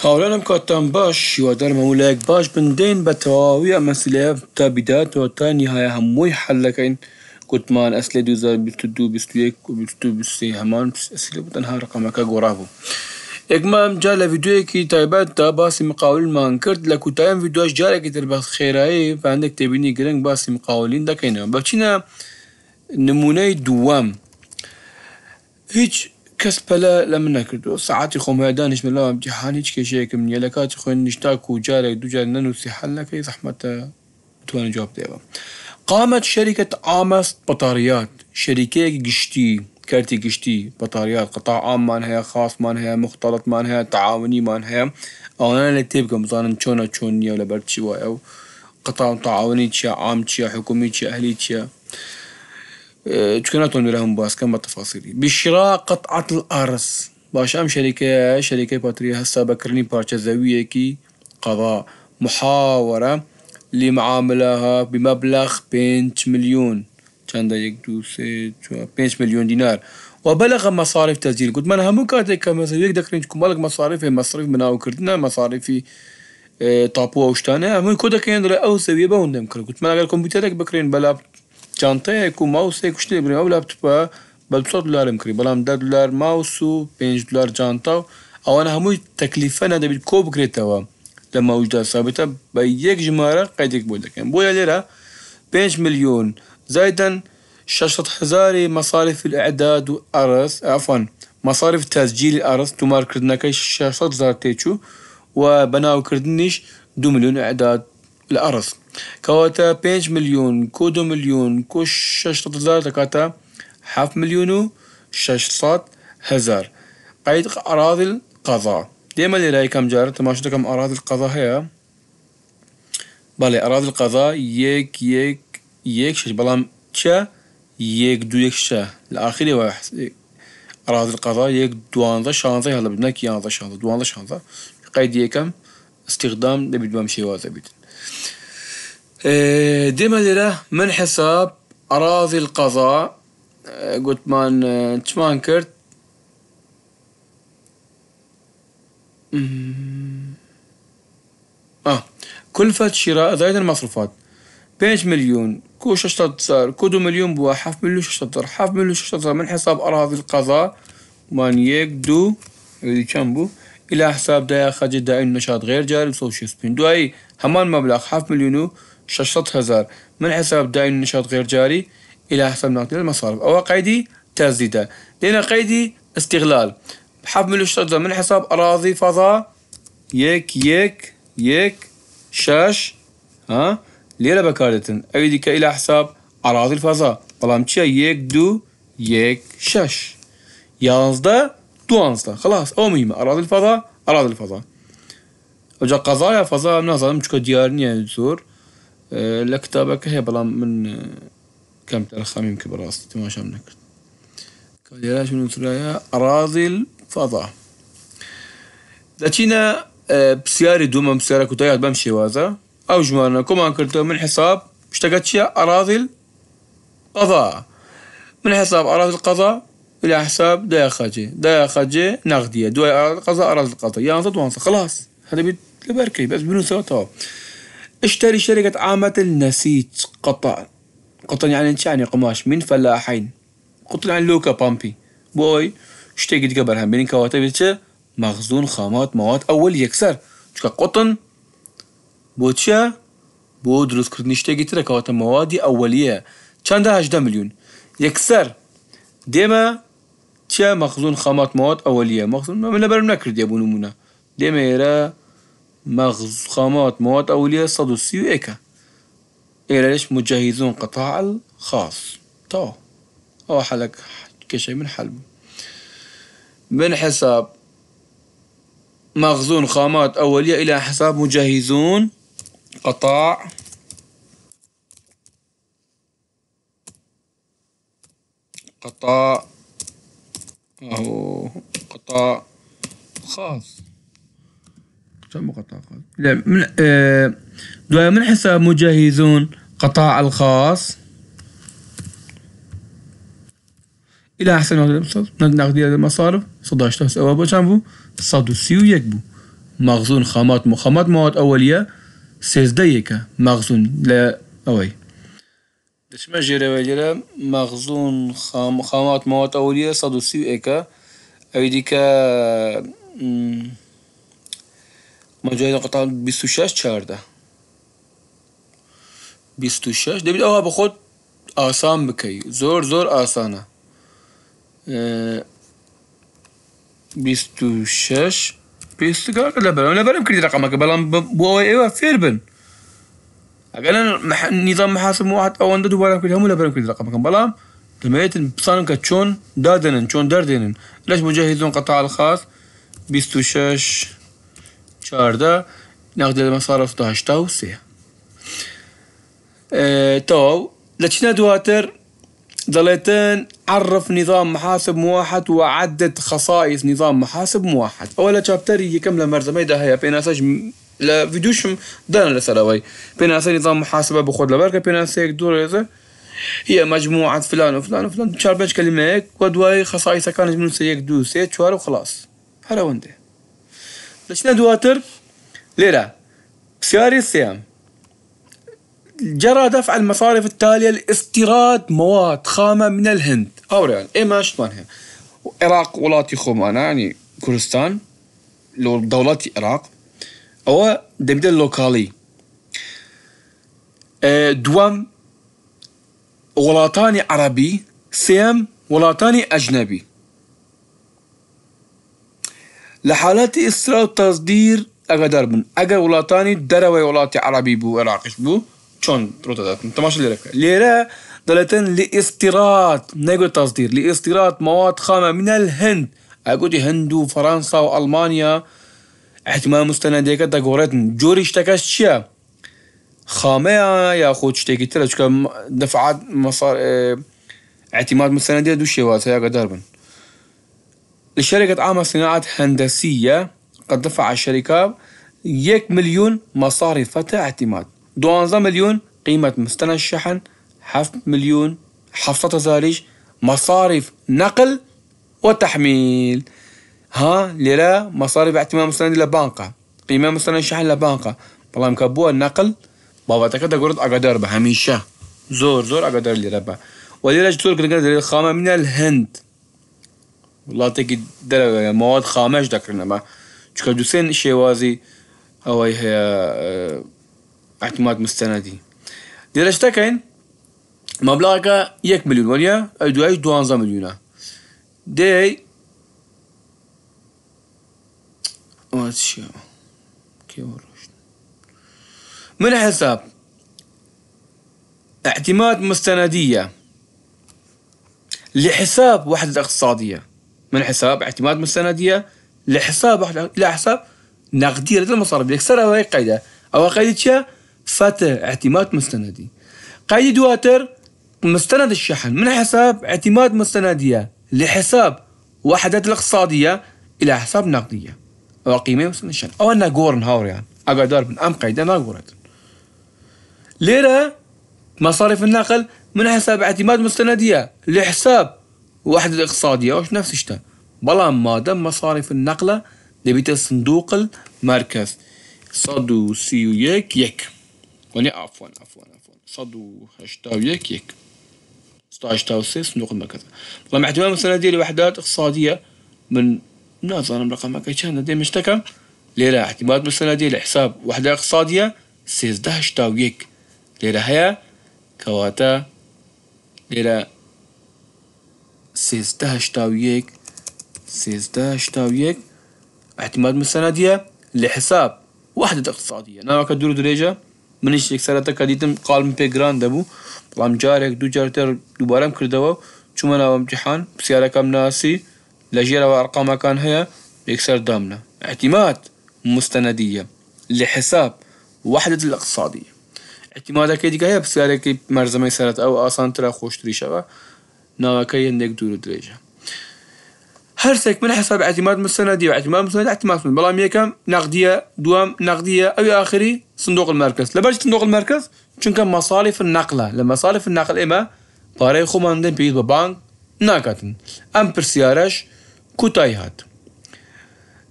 هاولانم كاتان باش يوادر مولاك باش من دين بتواوي مسؤولية تابدات وتاني هاي هموي حلقين كتمان أسلة دوزار بستدو بستويك وبستو بستي همان بس أسلة بطن ها رقمك غرافو اگمام جا لفیدوی کی تایبت تا باسی مقاول من کرد لکو تایم ویدوش جا لکی تر بخت خیرائی فاندک تبینی گرنگ باسی مقاولین دا کنم بچینا نمونه دوام هیچ كسبلا لم نكردو ساعتی خو ميدانش من لو امتحان هيك كشيك من يلكات خو نشتاك وجارك دوجار ننو سيحل لك زحمة توان جواب ديبا قامت شركة آمس بطاريات شركة قشتي كارتي قشتي بطاريات قطاع عام مان هي خاص مان هي مختلط مان هي تعاوني مان هي او انا اللي كم زان تشونا تشونيا ولا برتشي او قطاع تعاوني تشا عام تشا حكومي تشا اهلي تشا تكون لهم كم بالتفاصيل بشراء قطعة الأرز باش أم شركة شركة باتريا هسا بكرني بارشة زاوية كي قضاء محاورة لمعاملها بمبلغ 5 مليون كان يك دو سي 5 مليون دينار وبلغ مصاريف تسجيل قلت من همو كاتك مثلا يقدر كرنجكم بلغ مصاريفي مصاريف مناو كردنا مصاريفي طابو اه، أوشتانا همو كودا كيندر او سويه بوندم كرد قلت من اگر كمبيوترك بكرين بلا چانتەیەک و ماوسێک شتێ بنی ئەو لاپتوپە بە 100 دلارم کردی بەڵام 10 دلار ماوس و 5 دلار جانتا و ئەوانە هەمووی تەکلیفە نەدەبیت کۆ بکرێتەوە لە مەوجدا سابتە بە یەک ژمارە قەیدێک بۆ دەکەن بۆیە لێرە 5 میلیۆن زایدەن 600 هزاری مەصارف العداد و ئەرس ئافان مەصارف تەزجیل ئەرس تومارکردنەکەی 600 هزار تێچوو و بەناوکردنیش دو میلیۆن عداد لە ئەرست كواتا بيج مليون كودو مليون كوش شاشة تدار تكاتا حاف مليونو شاشة هزار قايد أراضي القضاء ديما اللي رأي كم جار تماشو كم أراضي القضاء هيا بالي أراضي القضاء يك يك يك شاش بلام تشا يك دو يك شا الآخر واحد أراضي القضاء يك دوانضة شانضة هلا بدناك يانضة شانضة دوانضة شانضة قايد يكم استخدام لبدوام شيوازة بيتن إيه، ديما ديره من حساب أراضي القضاء إيه، قلت قوتمان إيه، تشمانكرت آه كلفة شراء زائد المصروفات بيش مليون كو ششتت صار كودو مليون بوا حف مليون ششتت حاف حف مليون ششتت صار من حساب أراضي القضاء مان دو اللي كان بو إلى حساب دايا خرج دائم نشاط غير جاري بصوشي سبين دو اي همان مبلغ حف مليونو هزار من حساب دائم نشاط غير جاري إلى حساب ناقل المصارف أو قيدي تزيدة لأن قيدي استغلال حمل الشجرة من حساب أراضي فضاء يك يك يك شاش ها ليلة بكارة أيدك إلى حساب أراضي الفضاء طالما يك دو يك شاش يازدا دوانزدا خلاص أو مهمة أراضي الفضاء أراضي الفضاء وجا قضايا فضاء من هذا مشكلة ديارني يعني زور الكتابة أه، كهي بلا من أه، كم تلخم يمكن براسي تماشى منك كاديلاش من ثلايا أراضي الفضاء داتينا أه، بسياري دوما بسيارة كتايات بمشي وازا أو جمالنا كما كنت من حساب اشتقت أراضي القضاء من حساب أراضي القضاء إلى حساب دا خاجي دا خاجي نغدية دو أراضي القضاء أراضي القضاء يا يعني خلاص هذا بيت لبركي بس بنو سوا اشتري شركة عامة النسيج قطع قطن يعني انت يعني قماش من فلاحين قطن يعني لوكا بامبي بوي شتي قبلها من كواتب مخزون خامات مواد أول يكسر شكا قطن بوتشا بو دروس كنت نشتي قد كواتب مواد أولية كان ده مليون يكسر ديما تشا مخزون خامات مواد أولية مخزون ما بنبر برم ديابو نمونه ديما يرى مغز خامات مواد أولية ويكا وإيكا ليش مجهزون قطاع الخاص تو أو حلق كشي من حلب من حساب مخزون خامات أولية إلى حساب مجهزون قطاع قطاع أو قطاع خاص قطاع خاص لا من آه من حساب مجهزون قطاع الخاص الى احسن نقدي المصارف 16 سبب شامبو صدو سيو يكبو مخزون خامات مخامات مواد اوليه سيزده يكا مخزون لا اوي دش ما جيرا وجيرا مخزون خام خامات مواد اوليه صدو سيو اكا ايديكا ماجرا 26 14 26 دەبیت ئەوها بە خۆت ئاسان بکەی زۆر زۆر ئاسانە 26 پێستگار لەبەرم لەبەرم کردی ڕقمەکە بەڵام بۆ ئێوە فیر بن ئەگەر محاسب محاسم وات ئەوەندە دووبارە کردی هەموو لەبەرم کردی ڕقمەکەم بەڵام دمیت بسانم دادنن چون دردنن لش دەردێنن قطع الخاص بیست و شش 14 نقد المصارف 12 تاو سيا اه، تو لتشنا دواتر ضليتين عرف نظام محاسب موحد وعدد خصائص نظام محاسب موحد اولا شابتر هي كملة مرزة ميدا هي بيناساج لا فيديوش دانا لسراوي بيناسا نظام محاسبة بخود لبركة بيناسا دور هي مجموعة فلان وفلان وفلان شاربش كلمة هيك ودواي خصائصها كانت من سيك دو سيت شوار وخلاص هلا وندي لە دواتر لێرە سياري سێم جرى دفع المصارف التالية لاستيراد مواد خامة من الهند أو ريال يعني. إيه ما شلون العراق ولاتي خمانة يعني كردستان لو دولتي العراق أو دبدا لوكالي دوام ولاتاني عربي سيام ولاتاني أجنبي لحالات إسراء تصدير أقدر من أقر ولاتاني دروي ولاتي عربي بو عراقش بو شون روتا داتن تماشا ليرك ليرة دلتن لاستيراد نيجو تصدير لاستيراد مواد خامة من الهند أقول هند وفرنسا وألمانيا احتمال مستند هيك دقورتن جوري اشتكاش شيا خامة يا خود اشتكي ترى دفعات مصار اه، اعتماد مستندية دوشي واسا يا قدر بن لشركة عامة صناعة هندسية قد دفع الشركة 1 مليون مصاري فتح اعتماد 12 مليون قيمة مستنى الشحن 7 مليون حفظة تزاريش مصاريف نقل وتحميل ها للا مصاريف اعتماد مستند لبنكة قيمة مستند الشحن لبنكة بلام كبوة النقل بابا تكتا قرد أقدر بهميشة زور زور أقدر لربا وليلا جتور قرد الخامة من الهند وڵاتێکی دەرەوەە مواد خامەش دەکردنەمە چکە دووسێن شێوازی ئەوەی هەیە ئەتمات اه، مستەنەدی دێرەشتەکەین مەبلاغەکە 1 میلیون وەریە ئەو دوای 12 میلیونە دەی من حساب اعتماد مستندية لحساب وحدة اقتصادية من حساب اعتماد مستنديه لحساب الى حساب نقديه للمصارف يكسرها هاي قيده او قيده فتح اعتماد مستندي قيد دواتر مستند الشحن من حساب اعتماد مستنديه لحساب وحدات الاقتصاديه الى حساب نقديه او قيمه مستند الشحن او انا جورن هاور يعني اقعد من ام قيده ما جورن ليرة مصاريف النقل من حساب اعتماد مستنديه لحساب الاقتصاديه الاقتصاديات نفس الشيء بلا ما دام مصاريف النقلة لبيت صندوق المركز صدو سيو يك يك وني عفوا عفوا عفوا صدو هشتاو يك يك ستاشتاو سي صندوق المركز طبعا احتمال مثلا مساندية لوحدات اقتصادية من ناس انا برقم كان لدي مشتكى احتمال مثلا مساندية لحساب وحدة اقتصادية سيزده هشتاو يك ليرة هيا كواتا ليرة سيزده هشتا ويك سيزده هشتا ويك اعتماد مستندية لحساب وحدة اقتصادية أنا كدور دريجة منش یک سرتا کدیتم قال من گران دبو بلام جارک دو جار تر دوباره ام کردو چون من امتحان بسيارة کم ناسي لجیر و ارقام کان هیا یک دامنا اعتماد مستندية لحساب وحدة الاقتصادية اعتمادك كي ديكا بسيارة كي مرزمي سرت او آسان ترى خوش تريشة ناڕەکەی هەندێک دوور و هر هەرسێک من حساب اعتماد مستندی و اعتماد مستند اعتماد من بەڵام یەکەم نەقدیە دوام نەقدیە ئەو آخری صندوق المركز لە صندوق المركز چونکە مەساالف نەقلە لە مەساالف نەقل ئێمە پارەی خۆمان دەن پێیت بە بانک ناکاتن ئەم پرسیارەش کوتای هات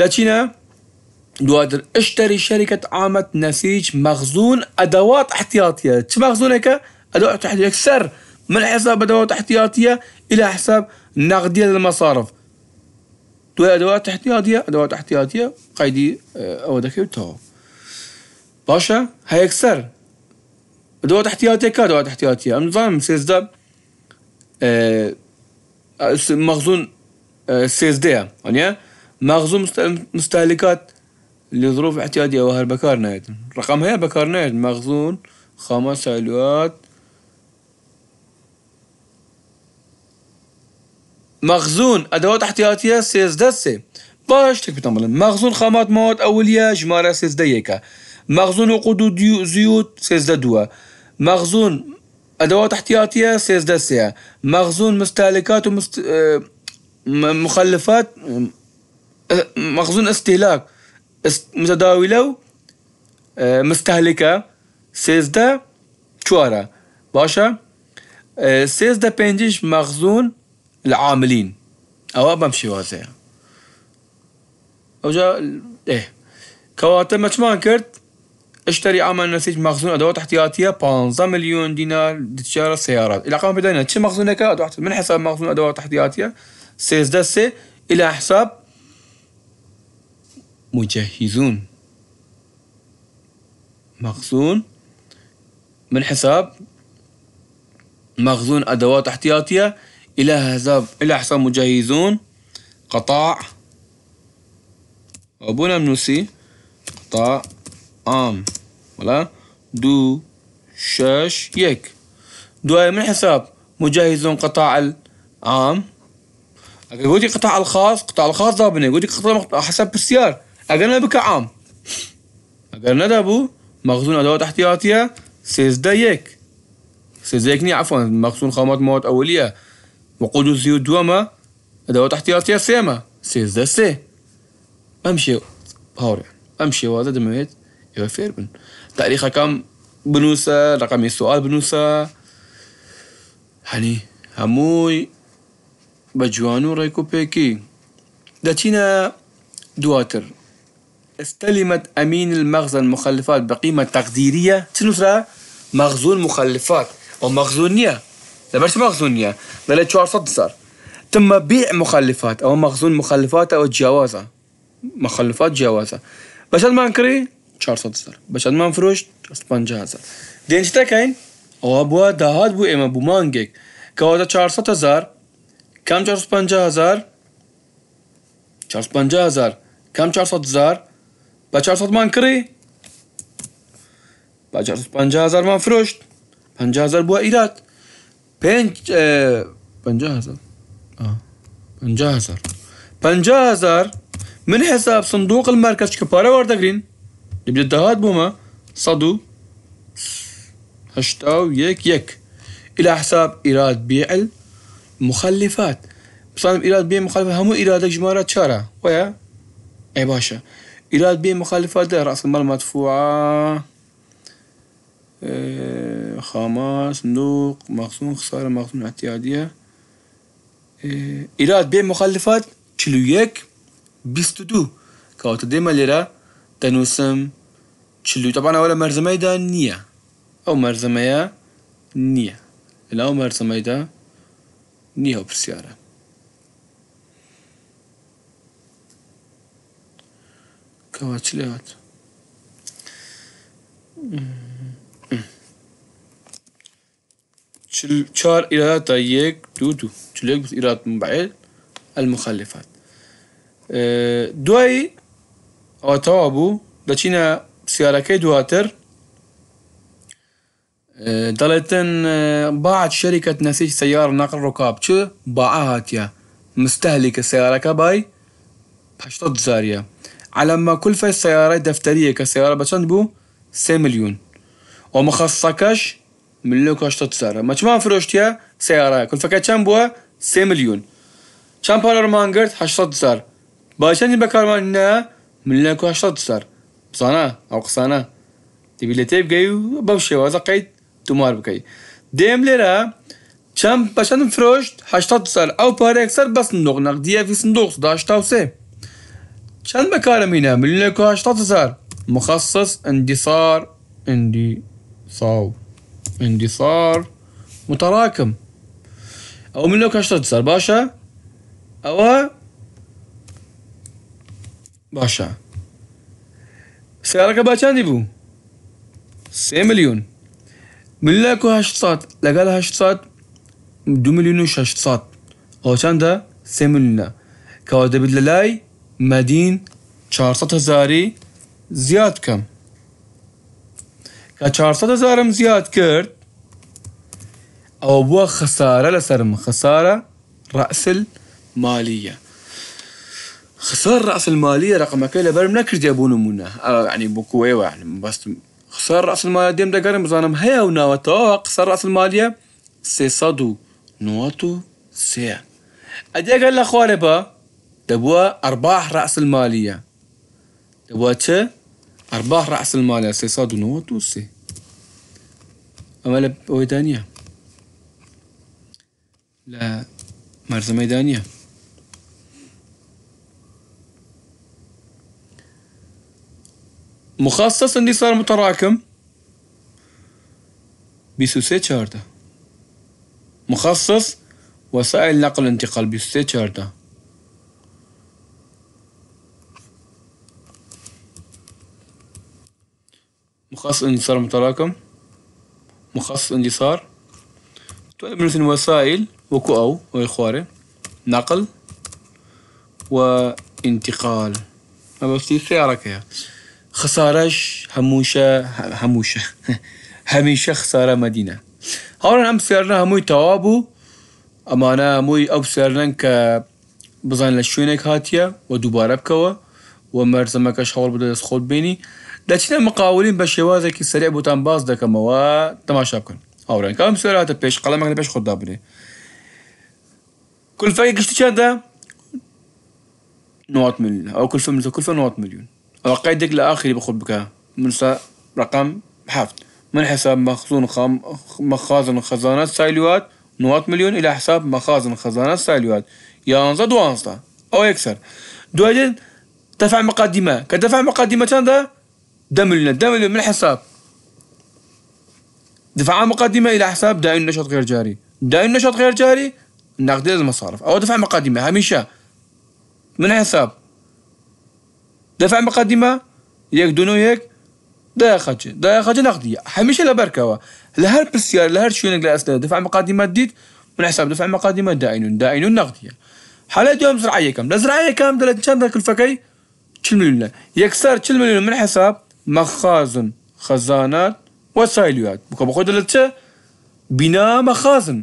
لە دوادر اشتري شركة عامة نسيج مخزون أدوات احتياطية شو مخزونك؟ أدوات احتياطية سر من حساب أدوات احتياطية إلى حساب نقدية للمصارف أدوات احتياطية أدوات احتياطية قيدي آه، أو ذكرته باشا هيكسر أدوات احتياطية كأدوات احتياطية نظام سيزدا أه, آه، مخزون آه، سيزدا يعني مخزون مستهلكات لظروف احتياطية وهر بكار رقم هي بكار مخزون خمس علوات مخزون ادوات احتياطيه 13 سي باش تكتب مخزون خامات مواد اوليه جماره 13 1 مخزون وقود زيوت 13 دوا مخزون ادوات احتياطيه 13 سي مخزون مستهلكات ومست... اه، مخلفات اه، مخزون استهلاك متداوله مستهلكه 13 4 باشا 13 5 مخزون العاملين او بمشي واسع او جا ايه ما مچمان كرت اشتري عمل نسيج مخزون ادوات احتياطيه 15 مليون دينار لتجاره السيارات الى قام بدينا تشي مخزونك ادوات من حساب مخزون ادوات احتياطيه سيز دسي الى حساب مجهزون مخزون من حساب مخزون ادوات احتياطيه إلى هذا إلى حساب مجهزون قطاع أبونا منوسي قطاع آم ولا دو شاش يك دواي من حساب مجهزون قطاع العام اقل قلت قطاع الخاص قطاع الخاص ضابني قلت قطاع حسب بالسيار أقلنا بك عام أقلنا دابو مخزون أدوات احتياطية سيزدا يك سيزدا يكني عفوا مخزون خامات مواد أولية وقودوزيو دوما ادوات احتياطيه سيما سيز ذا سي امشي هوري امشي وهذا دميت يو فيربن تاريخها كم بنوسا رقمي سؤال بنوسا هني هموي بجوانو رايكو بيكي داتينا دواتر استلمت أمين المخزن المخلفات بقيمة تقديرية تنفرا مخزون مخلفات ومخزونية باش مخزونية بلا تشوار صار تم بيع مخلفات او مخزون مخلفات او تجاوزها مخلفات جوازها باش ما نكري تشار صدر باش ما نفروش اسبان جهازة دين شتا كاين او ابوا دهات بو اما بو مانجيك كواتا تشار هزار كم تشار سبانجا هزار تشار سبانجا هزار كم تشار صد هزار با تشار صد ما نكري با تشار سبانجا هزار ما نفروش بانجا هزار بو ايرات پنج پنجاه هزار پنجاه هزار من حساب صندوق المركز که پاره ورده گرین دیم جد دهات بوما صدو هشتاو يك یک الى حساب ايراد بيع المخلفات بصانم ايراد بيع المخلفات همو ایراد جمارات شارع ويا ای باشا ایراد بیع مخلفات ده رأس المال مدفوعه Ee, Hamas, Nuh, Maksun, Hısar, Maksun, Hatiyadiye. Ee, İrad be muhalifat çilüyek bistudu. Kavta demelera denusum çilü. Taban öyle merzemeyi de niye? O merzemeye niye? Ela o merzemeyi de niye o pisyara? Kavaçlı hat. Hmm. چهار ایرادات تا یک دو دو چلو یک ایراد المخلفات دوای ئەوەتەوا بوو دەچینە سيارة دواتر دلتن اه، باعت شركة نسيج سيارة نقل ركاب چ باعها تيا مستهلك کە كباي بای پشتە على ما كلفة سیارە دفترية كسيارة سیارە بو سي مليون ومخصصكش ملیۆ سارە مەچمان فرۆشتە سیارە کلفەکە چەند بووە سێ میلیون چەند پارەمان گرت سار باشەنی بەکارمان نە ملیۆ سار بزانە ئەو قسانە دیبی لە تێبگەی و بەو شێوازە قیت تومار بکەیت دێم لێرە چەند بەچەند فرۆشت سار ئەو پارێک سەر بەس نوغ نەقدیە سندوق داشتا سێ چەند بەکارمینە ملیۆ سار مخصص اندیسار اندی صاوب اندثار متراكم ئەو من لەو کەشتە سەر باشە ئەوە باشە سیارەکە باچاندی بوو سێ میلیۆن ملیلاک و هشتسات لەگەل هشتسات دو میلیون و ششسات ئەو چنددە سێ میلیونە کەوا دەبێت لە لای مەدین 400 هزاری زیاد کەم کە 400 هزارم زیاد کرد او بو خساره لسرم خساره راس ڕأسل مالیە. خسار رأس المالية رقم كلا برم نكرد يبون منا يعني بكوية يعني بس خسار رأس المالية ديم دقرم زانم هيا وناوتا خسار رأس المالية سي صدو نواتو سي أدي قال لأخوالي با دبوا أرباح رأس المالية دبوا تشي أرباح رأس المالية سي صدو نواتو سي لب ويدانية لا مارزة ميدانيا مخصص اللي صار متراكم بيسوسي شاردة مخصص وسائل نقل انتقال بيسوسي شاردة مخصص اللي صار متراكم مخصص اندثار تعد مثل وسائل وكؤو ويخواري نقل وانتقال ما بس سيارة كيا خسارش هموشة هموشة هميشه خساره مدينه هون هم سيارنا هموي توابو اما انا هموي او سيرنا ك بزان لشوينك هاتيا ودوباره بكوا ومرزمكش حول بدل يسخوت بيني دچنه مقاولین بە کی سریع بوتان باز دەکەمەوە تەماشا کام سرعت پیش قلم قەڵەمەک لە خود خۆدا بێ کلفای گشتی چەندە نوات مليون او كلفه كل فم نوات مليون او قيدك لاخر بخد بك من رقم حفظ من حساب مخزون خام مخازن خزانات سايلوات نوات مليون الى حساب مخازن خزانات سايلوات دو انزا او اكثر دوجن دفع مقدمه كدفع مقدمه دا دملنا الدمل من الحساب دفع مقدمة إلى حساب دائن نشاط غير جاري دائن نشاط غير جاري نقد المصارف أو دفع مقدمة هميشة من حساب دفع مقدمة يك دونو يك دا خج دا خج نقدية هميشة وا لهر بسيار لهر شونك لأسلا دفع مقدمة ديت من حساب دفع مقدمة دائنون دائنون نقدية حالات يوم زرعية كم زرعية كم دلت كم ذاك الفكي 10 مليون يكسر 10 مليون من حساب مخازن خزانات وسايلوات بکە بە خۆ دەلت چە بینا مەخازن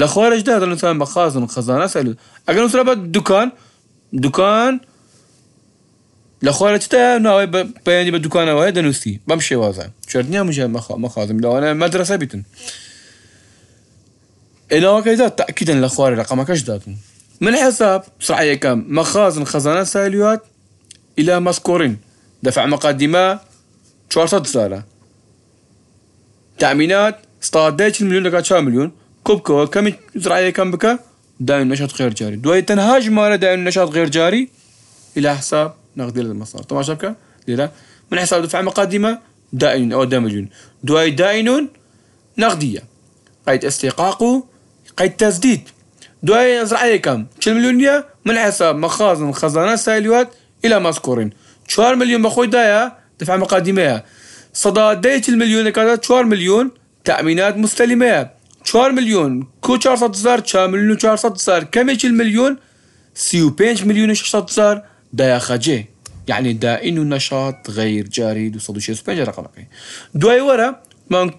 لە خۆرجدا دەڵان مەخازن خزانە سەل ئەگەر نووسرا بە دوکان ده لە خۆرەتدا ناوای بەیانی بە دوکانەوەی دەنووسی بەم شێوازە چرنیا مژە مەخازم لەوانە مەدرسە بیتن ئێناوەکەیدا تاکیدن لە خوارە ڕقامەکەش داتون من حساب كم مخازن خزانات سالیات إلى مسكورين دفع مقدمة 400 دولار تأمينات 16 المليون لقى 4 مليون كوبكو كم زراعية كم بكا دائما نشاط غير جاري دوي تنهاج مارا دائما نشاط غير جاري إلى حساب نقدي للمصدر طبعا شبكة ليلة من حساب دفع مقدمة دائن أو مليون دوي دائن نقدية قيد استيقاقه قيد تسديد دوي زراعية كم 4 مليون من حساب مخازن خزانات سايلوات إلى مذكورين 4 مليون بخوي دايا دفع مقادمه صدادەیەکی ملیۆنە کاتە 4 مليون تەمینات مستەلیمەیە 4 میلیۆن کو 400 4 میلیون 400 کەمێکی میلیۆن 35 دا يا خجي يعني دائن نشاط غير جاري دو رقمك دواي ورا من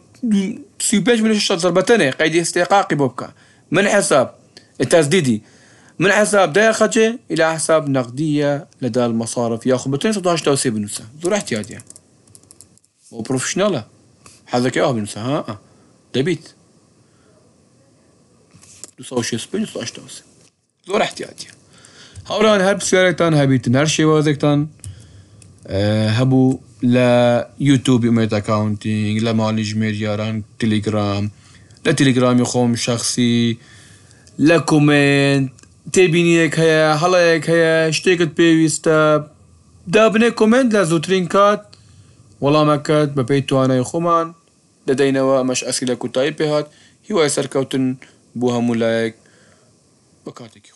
بينش مليون 600 بتنه قيد استحقاقي بوبكا من حساب التسديدي من حساب داخجة إلى حساب نقدية لدى المصارف ياخذ 216 توسيع بنوسة ذو احتياجية مو بروفيشنال حذك ياه بنوسة ها أه. دبيت دوساو شي سبين دوساش توسيع ذو احتياجية هولان هاب سيارتان هابيت هر شي أه هبو لا يوتيوب يميت اكاونتينغ لا معالج ميرياران تليجرام لا تليجرام يخوم شخصي لا كومنت تێبینیەک هەیە هەڵەیەک هەیە شتێکت پێویستە دابنێ کمنت لە زووترین کات وەڵامەکەت بە پێی توانای خۆمان دەدەینەوە ئەمەش ئەسی لە کوتایی پێهات هیوای سەرکەوتن بۆ هەمولایەک بە کاتێکی